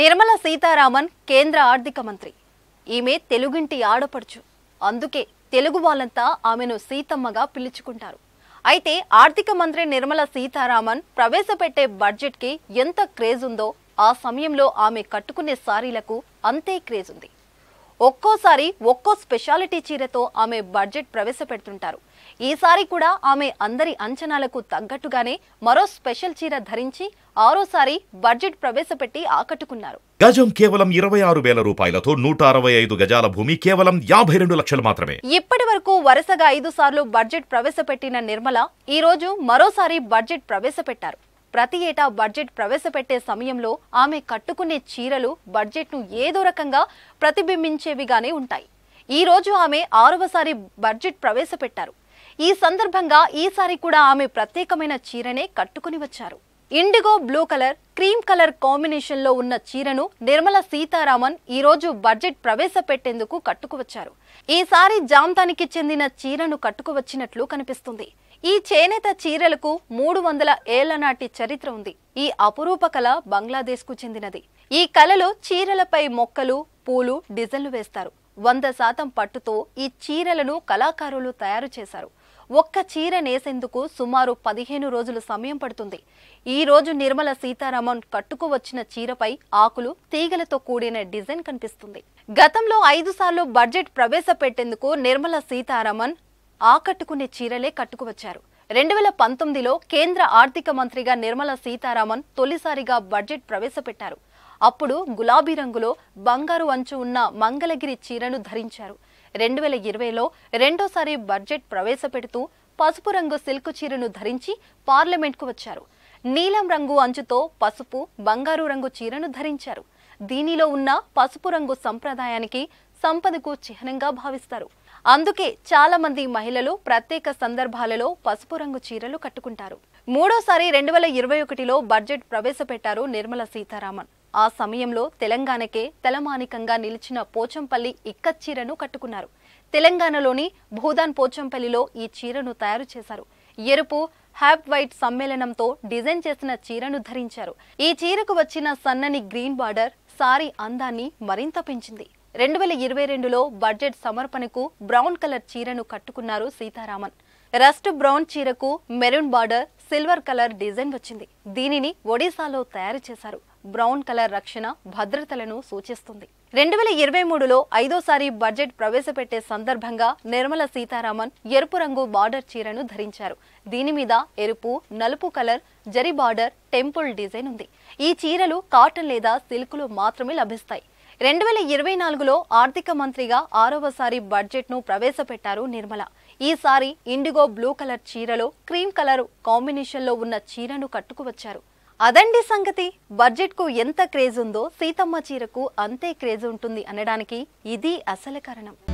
నిర్మల సీతారామన్ కేంద్ర ఆర్థిక మంత్రి ఈమె తెలుగింటి ఆడపడుచు అందుకే తెలుగు వాళ్ళంతా ఆమెను సీతమ్మగా పిలుచుకుంటారు అయితే ఆర్థిక మంత్రి నిర్మల సీతారామన్ ప్రవేశపెట్టే బడ్జెట్కి ఎంత క్రేజ్ ఉందో ఆ సమయంలో ఆమె కట్టుకునే సారీలకు అంతే క్రేజ్ ఉంది ఒక్కోసారి ఒక్కో స్పెషాలిటీ చీరతో ఆమె బడ్జెట్ ప్రవేశపెడుతుంటారు ఈసారి కూడా ఆమె అందరి అంచనాలకు తగ్గట్టుగానే మరో స్పెషల్ చీర ధరించి ఆరోసారి బడ్జెట్ ప్రవేశపెట్టి ఆకట్టుకున్నారు గజం కేవలం ఇరవై ఆరు వేల రూపాయలతో నూట అరవై ఐదు గజాల భూమి కేవలం యాభై రెండు లక్షలు మాత్రమే ఇప్పటి వరకు వరుసగా ఐదు సార్లు బడ్జెట్ ప్రవేశపెట్టిన నిర్మల ఈ రోజు మరోసారి బడ్జెట్ ప్రవేశపెట్టారు ప్రతి ఏటా బడ్జెట్ ప్రవేశపెట్టే సమయంలో ఆమె కట్టుకునే చీరలు బడ్జెట్ను ఏదో రకంగా ప్రతిబింబించేవిగానే ఉంటాయి ఈ రోజు ఆమె ఆరవసారి బడ్జెట్ ప్రవేశపెట్టారు ఈ సందర్భంగా ఈసారి కూడా ఆమె ప్రత్యేకమైన చీరనే కట్టుకుని వచ్చారు indigo blue colour cream colour కాంబినేషన్లో ఉన్న చీరను నిర్మల సీతారామన్ ఈరోజు బడ్జెట్ ప్రవేశపెట్టేందుకు కట్టుకువచ్చారు ఈసారి జాంతానికి చెందిన చీరను కట్టుకువచ్చినట్లు కనిపిస్తుంది ఈ చేనేత చీరలకు మూడు వందల ఏళ్ల నాటి చరిత్ర ఉంది ఈ అపురూప కళ బంగ్లాదేశ్కు చెందినది ఈ కళలో చీరలపై మొక్కలు పూలు డిజైన్లు వేస్తారు వంద శాతం పట్టుతో ఈ చీరలను కళాకారులు తయారు చేశారు ఒక్క చీర నేసేందుకు సుమారు పదిహేను రోజులు సమయం పడుతుంది ఈ రోజు నిర్మల సీతారామన్ కట్టుకువచ్చిన చీరపై ఆకులు తీగలతో కూడిన డిజైన్ కనిపిస్తుంది గతంలో ఐదు సార్లు బడ్జెట్ ప్రవేశపెట్టేందుకు నిర్మల సీతారామన్ ఆకట్టుకునే చీరలే కట్టుకువచ్చారు రెండు వేల పంతొమ్మిదిలో కేంద్ర ఆర్థిక మంత్రిగా నిర్మల సీతారామన్ తొలిసారిగా బడ్జెట్ ప్రవేశపెట్టారు అప్పుడు గులాబీ రంగులో బంగారు అంచు ఉన్న మంగళగిరి చీరను ధరించారు రెండు వేల ఇరవైలో రెండోసారి బడ్జెట్ ప్రవేశపెడుతూ పసుపు రంగు సిల్క్ చీరను ధరించి పార్లమెంట్కు వచ్చారు నీలం రంగు అంచుతో పసుపు బంగారు రంగు చీరను ధరించారు దీనిలో ఉన్న పసుపు రంగు సంప్రదాయానికి సంపదకు చిహ్నంగా భావిస్తారు అందుకే చాలా మంది మహిళలు ప్రత్యేక సందర్భాలలో పసుపు రంగు చీరలు కట్టుకుంటారు మూడోసారి రెండు వేల ఇరవై ఒకటిలో బడ్జెట్ ప్రవేశపెట్టారు నిర్మలా సీతారామన్ ఆ సమయంలో తెలంగాణకే తలమానికంగా నిలిచిన పోచంపల్లి ఇక్కచ్చీరను కట్టుకున్నారు తెలంగాణలోని భూదాన్ పోచంపల్లిలో ఈ చీరను తయారు చేశారు ఎరుపు హ్యాప్ వైట్ సమ్మేళనంతో డిజైన్ చేసిన చీరను ధరించారు ఈ చీరకు వచ్చిన సన్నని గ్రీన్ బార్డర్ సారీ అందాన్ని మరింత పెంచింది రెండు వేల ఇరవై రెండులో బడ్జెట్ సమర్పణకు బ్రౌన్ కలర్ చీరను కట్టుకున్నారు సీతారామన్ రస్ట్ బ్రౌన్ చీరకు maroon border silver colour design వచ్చింది దీనిని ఒడిశాలో తయారు చేశారు బ్రౌన్ కలర్ రక్షణ భద్రతలను సూచిస్తుంది రెండు వేల ఇరవై మూడులో ఐదోసారి బడ్జెట్ ప్రవేశపెట్టే సందర్భంగా నిర్మల సీతారామన్ ఎరుపు రంగు బార్డర్ చీరను ధరించారు దీని మీద ఎరుపు నలుపు కలర్ జరి బార్డర్ టెంపుల్ డిజైన్ ఉంది ఈ చీరలు కాటన్ లేదా సిల్క్లో మాత్రమే లభిస్తాయి రెండు వేల ఇరవై నాలుగులో ఆర్థిక మంత్రిగా ఆరవసారి బడ్జెట్ను ప్రవేశపెట్టారు నిర్మల ఈసారి ఇండిగో బ్లూ కలర్ చీరలో క్రీమ్ కలర్ కాంబినేషన్లో ఉన్న చీరను కట్టుకువచ్చారు అదండి సంగతి బడ్జెట్కు ఎంత క్రేజ్ ఉందో సీతమ్మ చీరకు అంతే క్రేజ్ ఉంటుంది అనడానికి ఇది అసలు కారణం